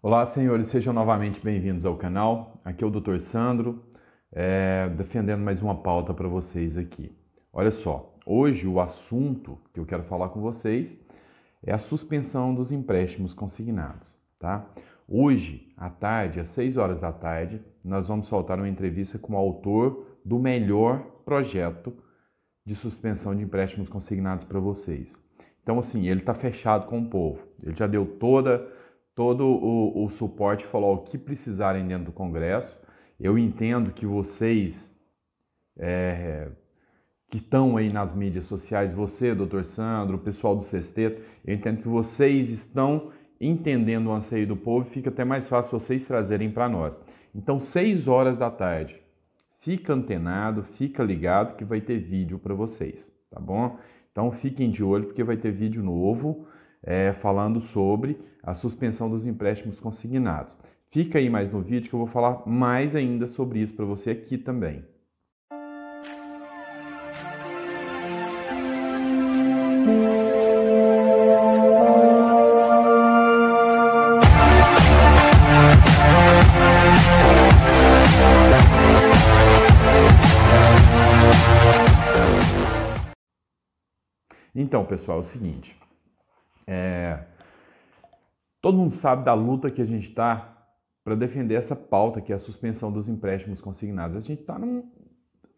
Olá, senhores, sejam novamente bem-vindos ao canal. Aqui é o Dr. Sandro, é, defendendo mais uma pauta para vocês aqui. Olha só, hoje o assunto que eu quero falar com vocês é a suspensão dos empréstimos consignados, tá? Hoje, à tarde, às 6 horas da tarde, nós vamos soltar uma entrevista com o autor do melhor projeto de suspensão de empréstimos consignados para vocês. Então, assim, ele está fechado com o povo. Ele já deu toda todo o, o suporte, falar o que precisarem dentro do Congresso. Eu entendo que vocês é, que estão aí nas mídias sociais, você, doutor Sandro, o pessoal do Sesteto, eu entendo que vocês estão entendendo o anseio do povo, fica até mais fácil vocês trazerem para nós. Então, 6 horas da tarde, fica antenado, fica ligado que vai ter vídeo para vocês, tá bom? Então, fiquem de olho porque vai ter vídeo novo é, falando sobre a suspensão dos empréstimos consignados. Fica aí mais no vídeo que eu vou falar mais ainda sobre isso para você aqui também. Então, pessoal, é o seguinte. É... Todo mundo sabe da luta que a gente está para defender essa pauta que é a suspensão dos empréstimos consignados. A gente está num...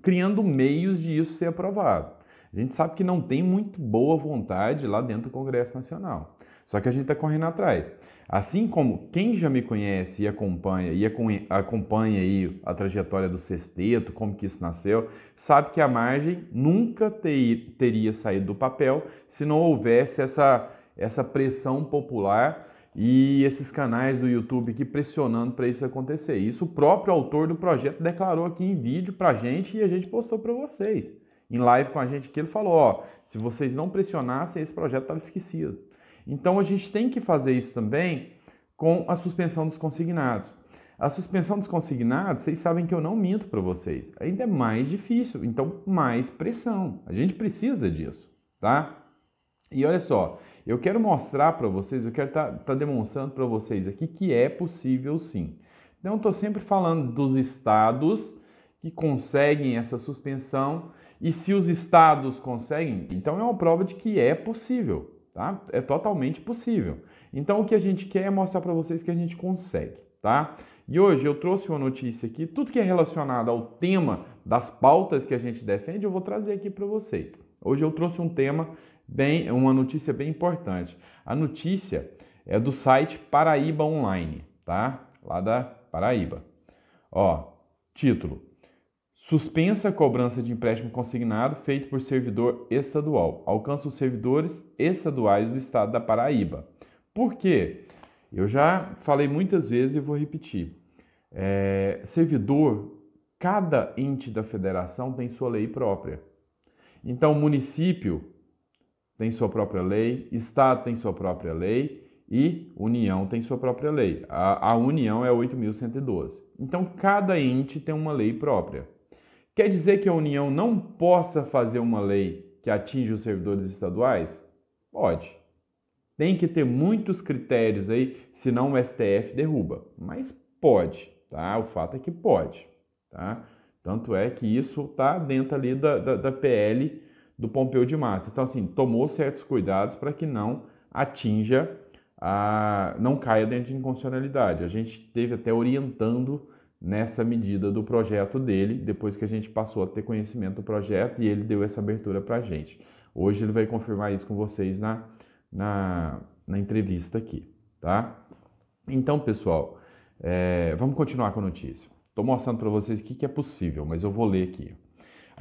criando meios de isso ser aprovado. A gente sabe que não tem muito boa vontade lá dentro do Congresso Nacional. Só que a gente está correndo atrás. Assim como quem já me conhece e acompanha e acompanha aí a trajetória do sexteto, como que isso nasceu, sabe que a margem nunca ter, teria saído do papel se não houvesse essa essa pressão popular e esses canais do YouTube aqui pressionando para isso acontecer. Isso o próprio autor do projeto declarou aqui em vídeo para a gente e a gente postou para vocês. Em live com a gente aqui, ele falou: ó, se vocês não pressionassem, esse projeto estava esquecido. Então a gente tem que fazer isso também com a suspensão dos consignados. A suspensão dos consignados, vocês sabem que eu não minto para vocês. Ainda é mais difícil, então mais pressão. A gente precisa disso, tá? E olha só, eu quero mostrar para vocês, eu quero estar tá, tá demonstrando para vocês aqui que é possível sim. Então, estou sempre falando dos estados que conseguem essa suspensão e se os estados conseguem, então é uma prova de que é possível, tá? É totalmente possível. Então, o que a gente quer é mostrar para vocês que a gente consegue, tá? E hoje eu trouxe uma notícia aqui, tudo que é relacionado ao tema das pautas que a gente defende, eu vou trazer aqui para vocês. Hoje eu trouxe um tema bem, uma notícia bem importante. A notícia é do site Paraíba Online, tá? Lá da Paraíba. Ó, título: Suspensa cobrança de empréstimo consignado feito por servidor estadual. Alcança os servidores estaduais do estado da Paraíba. Por quê? Eu já falei muitas vezes e vou repetir. É, servidor, cada ente da federação tem sua lei própria. Então, o município tem sua própria lei, Estado tem sua própria lei e União tem sua própria lei. A, a União é 8.112. Então, cada ente tem uma lei própria. Quer dizer que a União não possa fazer uma lei que atinja os servidores estaduais? Pode. Tem que ter muitos critérios aí, senão o STF derruba. Mas pode, tá? O fato é que pode, tá? Tanto é que isso tá dentro ali da, da, da PL do Pompeu de Matos. Então, assim, tomou certos cuidados para que não atinja, a, não caia dentro de inconstitucionalidade. A gente teve até orientando nessa medida do projeto dele, depois que a gente passou a ter conhecimento do projeto e ele deu essa abertura para a gente. Hoje ele vai confirmar isso com vocês na, na, na entrevista aqui, tá? Então, pessoal, é, vamos continuar com a notícia. Estou mostrando para vocês o que, que é possível, mas eu vou ler aqui.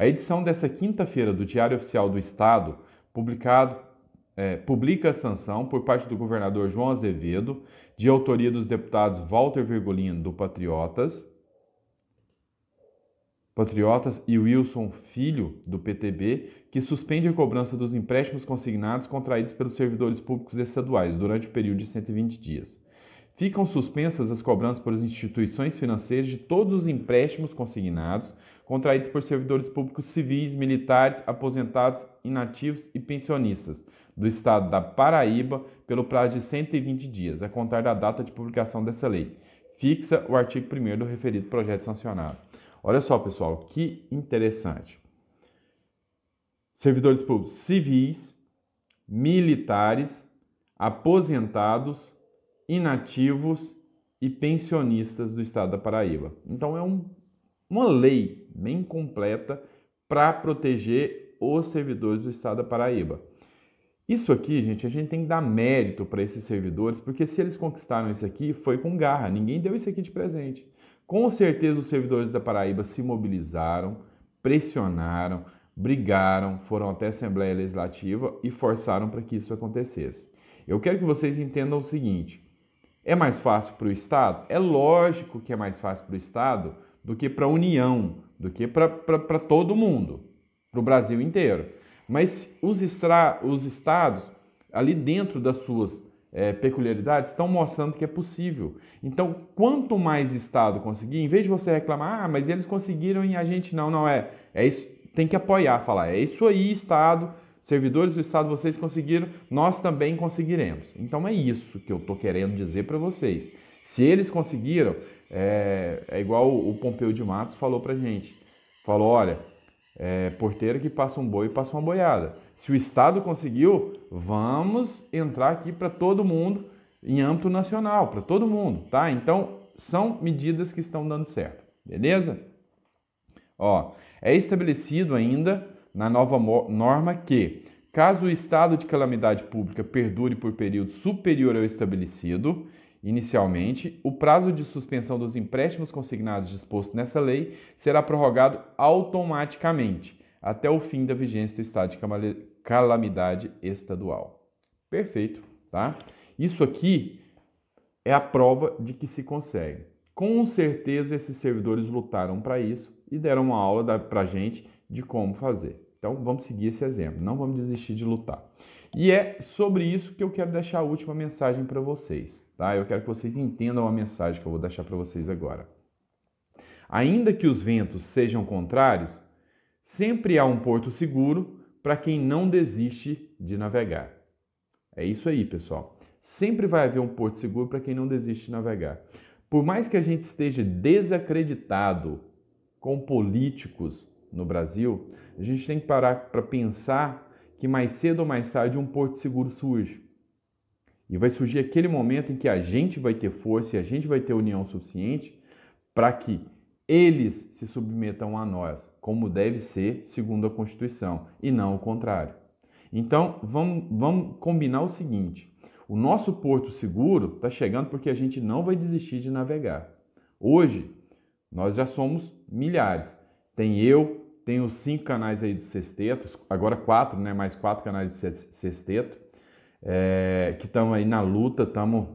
A edição dessa quinta-feira do Diário Oficial do Estado publicado, é, publica a sanção por parte do governador João Azevedo, de autoria dos deputados Walter Virgolino do Patriotas, Patriotas e Wilson Filho, do PTB, que suspende a cobrança dos empréstimos consignados contraídos pelos servidores públicos estaduais durante o período de 120 dias. Ficam suspensas as cobranças pelas instituições financeiras de todos os empréstimos consignados contraídos por servidores públicos civis, militares, aposentados, inativos e pensionistas do Estado da Paraíba pelo prazo de 120 dias, a contar da data de publicação dessa lei. Fixa o artigo 1 do referido projeto sancionado. Olha só, pessoal, que interessante. Servidores públicos civis, militares, aposentados, inativos e pensionistas do Estado da Paraíba. Então é um, uma lei bem completa para proteger os servidores do estado da Paraíba. Isso aqui, gente, a gente tem que dar mérito para esses servidores, porque se eles conquistaram isso aqui, foi com garra, ninguém deu isso aqui de presente. Com certeza os servidores da Paraíba se mobilizaram, pressionaram, brigaram, foram até a Assembleia Legislativa e forçaram para que isso acontecesse. Eu quero que vocês entendam o seguinte: é mais fácil para o Estado? É lógico que é mais fácil para o Estado do que para a União, do que para todo mundo, para o Brasil inteiro. Mas os, extra, os estados, ali dentro das suas é, peculiaridades, estão mostrando que é possível. Então, quanto mais estado conseguir, em vez de você reclamar, ah, mas eles conseguiram e a gente não, não é. É isso, tem que apoiar, falar, é isso aí, estado, servidores do estado, vocês conseguiram, nós também conseguiremos. Então é isso que eu estou querendo dizer para vocês. Se eles conseguiram, é, é igual o Pompeu de Matos falou pra gente. Falou, olha, é, porteiro que passa um boi, passa uma boiada. Se o Estado conseguiu, vamos entrar aqui para todo mundo em âmbito nacional, para todo mundo, tá? Então, são medidas que estão dando certo, beleza? Ó, é estabelecido ainda na nova norma que, caso o estado de calamidade pública perdure por período superior ao estabelecido, Inicialmente, o prazo de suspensão dos empréstimos consignados disposto nessa lei será prorrogado automaticamente até o fim da vigência do estado de calamidade estadual. Perfeito, tá? Isso aqui é a prova de que se consegue. Com certeza esses servidores lutaram para isso e deram uma aula para gente de como fazer. Então vamos seguir esse exemplo, não vamos desistir de lutar. E é sobre isso que eu quero deixar a última mensagem para vocês, tá? Eu quero que vocês entendam a mensagem que eu vou deixar para vocês agora. Ainda que os ventos sejam contrários, sempre há um porto seguro para quem não desiste de navegar. É isso aí, pessoal. Sempre vai haver um porto seguro para quem não desiste de navegar. Por mais que a gente esteja desacreditado com políticos no Brasil, a gente tem que parar para pensar que mais cedo ou mais tarde um porto seguro surge. E vai surgir aquele momento em que a gente vai ter força e a gente vai ter união suficiente para que eles se submetam a nós, como deve ser segundo a Constituição, e não o contrário. Então, vamos, vamos combinar o seguinte: o nosso porto seguro está chegando porque a gente não vai desistir de navegar. Hoje, nós já somos milhares. Tem eu, tenho cinco canais aí de sexteto, agora quatro, né? Mais quatro canais de sexteto, é, que estão aí na luta, estamos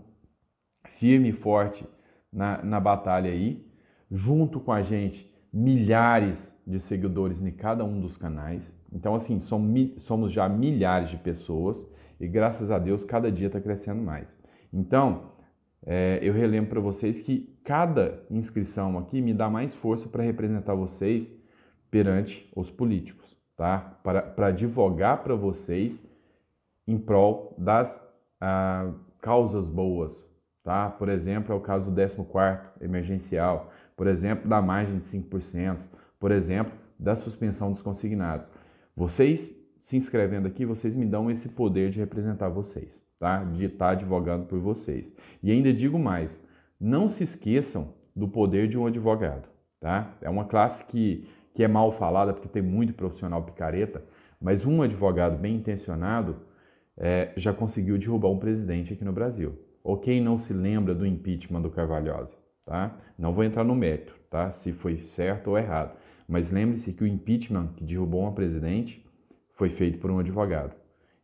firme e forte na, na batalha aí. Junto com a gente, milhares de seguidores em cada um dos canais. Então, assim, somos já milhares de pessoas e graças a Deus cada dia está crescendo mais. Então, é, eu relembro para vocês que cada inscrição aqui me dá mais força para representar vocês perante os políticos, tá? Para, para advogar para vocês em prol das ah, causas boas, tá? Por exemplo, é o caso do 14 emergencial, por exemplo, da margem de 5%, por exemplo, da suspensão dos consignados. Vocês se inscrevendo aqui, vocês me dão esse poder de representar vocês, tá? De estar advogando por vocês. E ainda digo mais, não se esqueçam do poder de um advogado, tá? É uma classe que que é mal falada porque tem muito profissional picareta, mas um advogado bem intencionado é, já conseguiu derrubar um presidente aqui no Brasil. Ou quem não se lembra do impeachment do Carvalhosa, tá? Não vou entrar no mérito, tá? Se foi certo ou errado. Mas lembre-se que o impeachment que derrubou uma presidente foi feito por um advogado.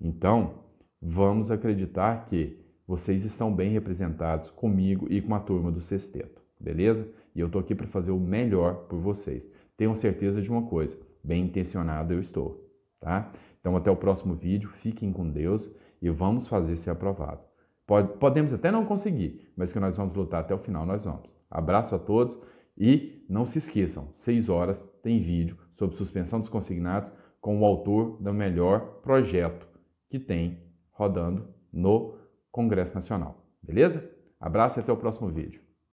Então, vamos acreditar que vocês estão bem representados comigo e com a turma do Sexteto, beleza? E eu tô aqui para fazer o melhor por vocês tenham certeza de uma coisa: bem intencionado eu estou, tá? Então, até o próximo vídeo, fiquem com Deus e vamos fazer ser aprovado. Pode, podemos até não conseguir, mas que nós vamos lutar até o final, nós vamos. Abraço a todos e não se esqueçam: 6 horas tem vídeo sobre suspensão dos consignados com o autor do melhor projeto que tem rodando no Congresso Nacional. Beleza? Abraço e até o próximo vídeo.